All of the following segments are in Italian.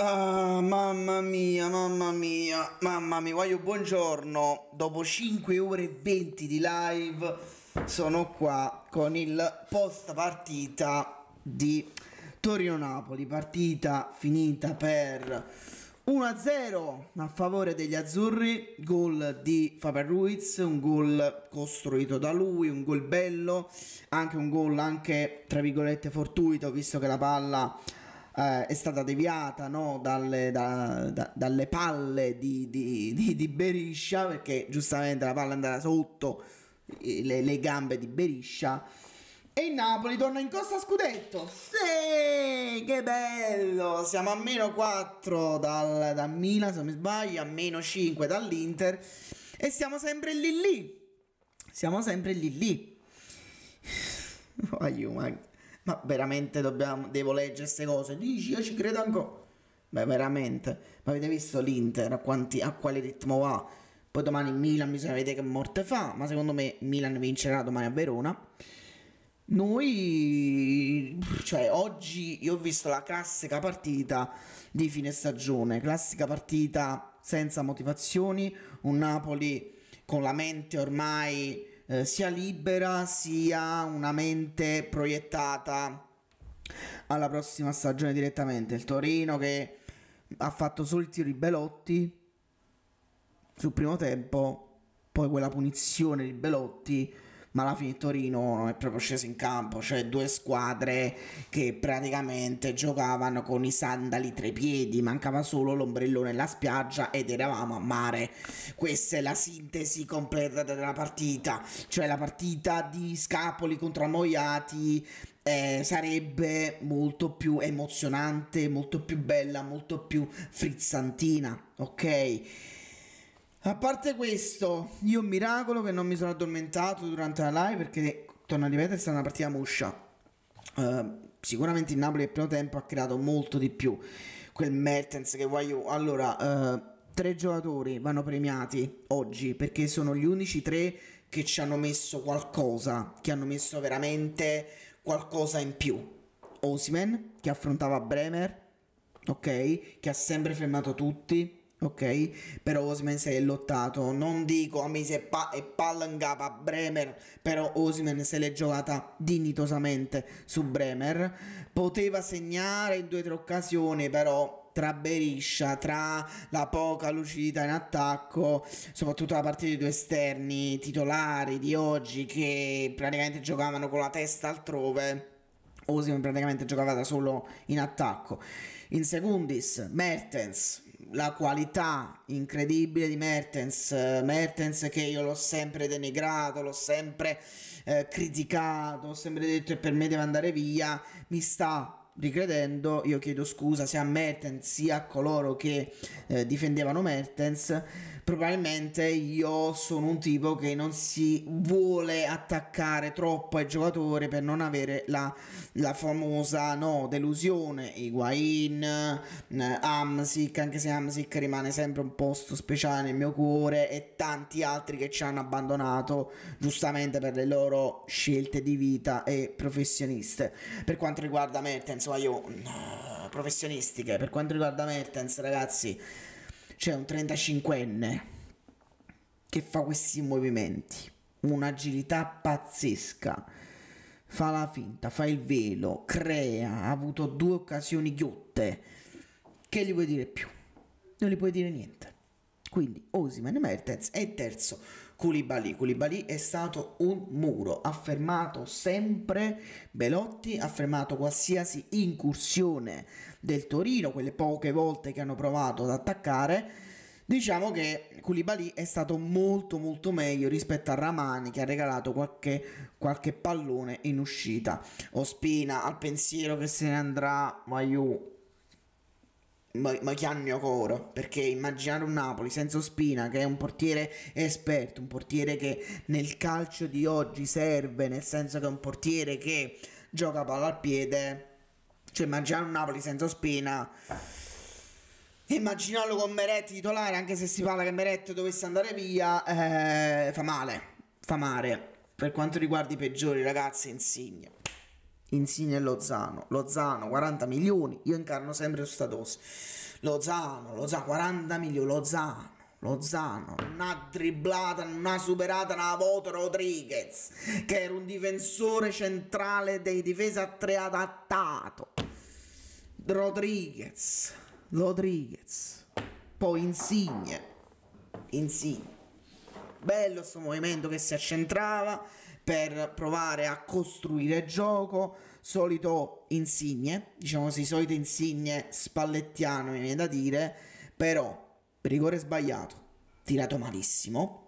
Ah, mamma mia, mamma mia, mamma mia, voglio buongiorno. Dopo 5 ore e 20 di live sono qua con il post partita di Torino-Napoli, partita finita per 1-0 a favore degli azzurri, gol di Faber Ruiz, un gol costruito da lui, un gol bello, anche un gol anche tra virgolette fortuito visto che la palla eh, è stata deviata no, dalle, da, da, dalle, palle di, di, di, di, Beriscia, perché giustamente la palla andava sotto le, le gambe di Beriscia. E il Napoli torna in Costa Scudetto. Sì, che bello! Siamo a meno 4 dal, dal Milan, se non mi sbaglio, a meno 5 dall'Inter. E siamo sempre lì lì. Siamo sempre lì lì. Aiuto, ma veramente dobbiamo, devo leggere queste cose? Dici, io ci credo ancora. Beh, veramente. Ma avete visto l'Inter a, quanti, a quale ritmo va? Poi domani Milan bisogna vedere che morte fa, ma secondo me Milan vincerà domani a Verona. Noi, cioè oggi io ho visto la classica partita di fine stagione, classica partita senza motivazioni, un Napoli con la mente ormai eh, sia libera sia una mente proiettata alla prossima stagione direttamente. Il Torino che ha fatto solo il tiro di Belotti sul primo tempo, poi quella punizione di Belotti ma alla fine Torino è proprio sceso in campo, cioè due squadre che praticamente giocavano con i sandali tre piedi, mancava solo l'ombrellone e la spiaggia ed eravamo a mare. Questa è la sintesi completa della partita, cioè la partita di Scapoli contro Amoiati eh, sarebbe molto più emozionante, molto più bella, molto più frizzantina, ok? A parte questo, io un miracolo che non mi sono addormentato durante la live perché, torno a ripetere, è stata una partita muscia. Uh, eh, sicuramente il Napoli nel primo tempo ha creato molto di più. Quel Mertens che voglio... Allora, uh, tre giocatori vanno premiati oggi perché sono gli unici tre che ci hanno messo qualcosa, che hanno messo veramente qualcosa in più. Osimen che affrontava Bremer, ok, che ha sempre fermato tutti Ok, però Osman si è lottato. Non dico Amise e pa- e Pallangapa Bremer, però Osman se l'è giocata dignitosamente su Bremer. Poteva segnare in due o tre occasioni, però tra Beriscia, tra la poca lucidità in attacco, soprattutto la partita dei due esterni titolari di oggi che praticamente giocavano con la testa altrove. Osimhen praticamente giocava da solo in attacco. In secundis, Mertens, la qualità incredibile di Mertens, eh, Mertens che io l'ho sempre denigrato, l'ho sempre eh, criticato, ho sempre detto che per me deve andare via, mi sta ricredendo, io chiedo scusa sia a Mertens sia a coloro che eh, difendevano Mertens. Probabilmente io sono un tipo che non si vuole attaccare troppo ai giocatori per non avere la, la famosa no, delusione. Higuain, eh, Amsic, anche se Amsic rimane sempre un posto speciale nel mio cuore, e tanti altri che ci hanno abbandonato giustamente per le loro scelte di vita e professioniste. Per quanto riguarda Mertens, io mm, professionistiche. Per quanto riguarda Mertens, ragazzi, c'è un 35enne che fa questi movimenti, un'agilità pazzesca. Fa la finta, fa il velo, crea, ha avuto due occasioni ghiotte. Che gli puoi dire più? Non gli puoi dire niente. Quindi Osiman Mertens è il terzo Koulibaly. Koulibaly è stato un muro, ha fermato sempre Belotti, ha fermato qualsiasi incursione del Torino, quelle poche volte che hanno provato ad attaccare. Diciamo che Koulibaly è stato molto molto meglio rispetto a Ramani che ha regalato qualche, qualche pallone in uscita. Ospina al pensiero che se ne andrà Maiu ma, ma chiagno coro perché immaginare un Napoli senza Spina che è un portiere esperto, un portiere che nel calcio di oggi serve, nel senso che è un portiere che gioca palla al piede, cioè immaginare un Napoli senza Spina immaginarlo con Meretti titolare anche se si parla che Meretti dovesse andare via eh, fa male, fa male. Per quanto riguarda i peggiori ragazzi, insigne Insigne e Lozano, Lozano 40 milioni, io incarno sempre su Statos, Lozano, Lozano 40 milioni, Lozano, Lozano, non ha dribblata, non ha superata voto Rodriguez, che era un difensore centrale dei difesa a tre adattato, Rodriguez, Rodriguez, poi Insigne, Insigne, bello questo movimento che si accentrava, per provare a costruire gioco, solito insigne, diciamo così, solito insigne spallettiano, mi viene da dire, però rigore sbagliato, tirato malissimo,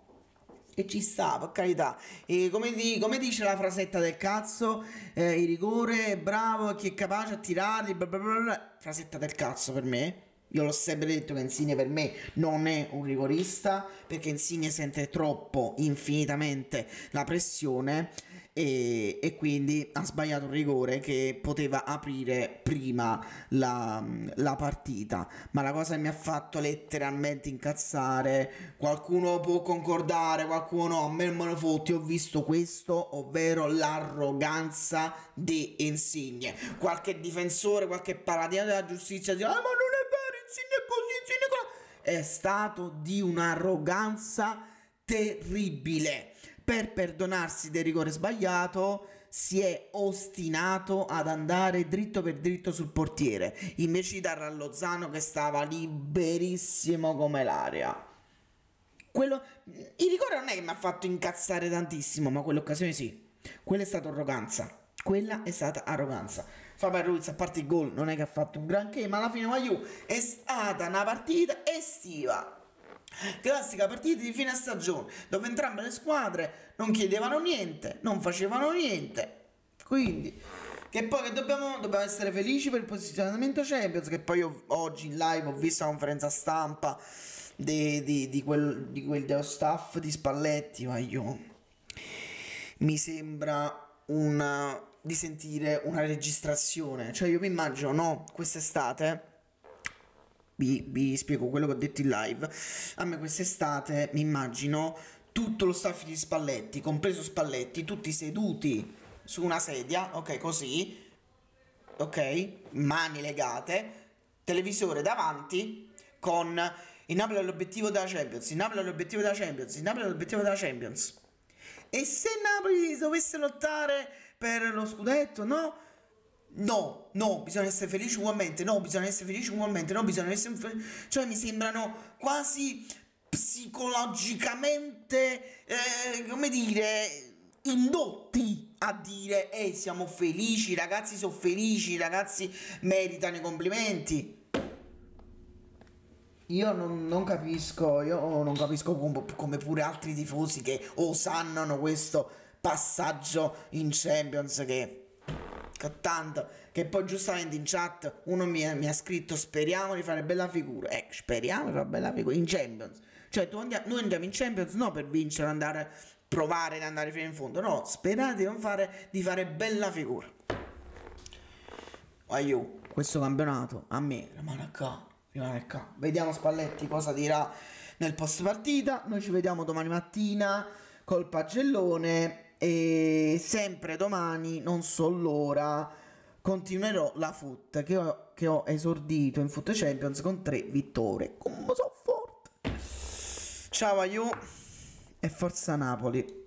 e ci sta, per carità. E come, di, come dice la frasetta del cazzo, eh, il rigore è bravo, chi è capace a tirarli, frasetta del cazzo per me. Io l'ho sempre detto che Insigne per me non è un rigorista perché Insigne sente troppo, infinitamente la pressione e, e quindi ha sbagliato un rigore che poteva aprire prima la, la, partita. Ma la cosa che mi ha fatto letteralmente incazzare, qualcuno può concordare, qualcuno no, a me non me fotti, ho visto questo, ovvero l'arroganza di Insigne. Qualche difensore, qualche paladino della giustizia dirà ah, ma è stato di un'arroganza terribile. Per perdonarsi del rigore sbagliato, si è ostinato ad andare dritto per dritto sul portiere, invece di dare a Lozano che stava liberissimo come l'aria. Quello... Il rigore non è che mi ha fatto incazzare tantissimo, ma quell'occasione sì. Quella è stata arroganza. Quella è stata arroganza. Fabio Ruiz, a parte il gol, non è che ha fatto un granché, ma alla fine Maiu è stata una partita estiva. Classica partita di fine stagione, dove entrambe le squadre non chiedevano niente, non facevano niente. Quindi, che poi che dobbiamo, dobbiamo, essere felici per il posizionamento Champions. Che poi io, oggi in live ho visto la conferenza stampa di, di, di, quel, di quel dello staff di Spalletti. Ma io mi sembra una, di sentire una registrazione. Cioè, io mi immagino, no, quest'estate. Vi, vi spiego quello che ho detto in live. A me quest'estate mi immagino tutto lo staff di Spalletti, compreso Spalletti, tutti seduti su una sedia, ok, così, ok, mani legate, televisore davanti con il Napoli all'obiettivo della Champions, il Napoli all'obiettivo della Champions, il Napoli all'obiettivo della Champions. E se Napoli dovesse lottare per lo scudetto, no? No, no, bisogna essere felici ugualmente, no, bisogna essere felici ugualmente, no, bisogna essere felici. Cioè mi sembrano quasi psicologicamente, eh, come dire, indotti a dire, ehi, siamo felici, i ragazzi sono felici, i ragazzi meritano i complimenti. Io non, non, capisco, io non capisco come pure altri tifosi che osannano questo passaggio in Champions che tanto che poi giustamente in chat uno mi ha, mi ha, scritto speriamo di fare bella figura eh, speriamo di fare bella figura in Champions cioè andiamo, noi andiamo in Champions non per vincere andare provare ad andare fino in fondo no sperate di non fare di fare bella figura aiuto questo campionato a me rimane qua rimane qua vediamo Spalletti cosa dirà nel post partita noi ci vediamo domani mattina col pagellone e sempre domani, non so l'ora, continuerò la foot che ho, che ho esordito in foot Champions con tre vittorie. Come so forte! Ciao a you e forza Napoli.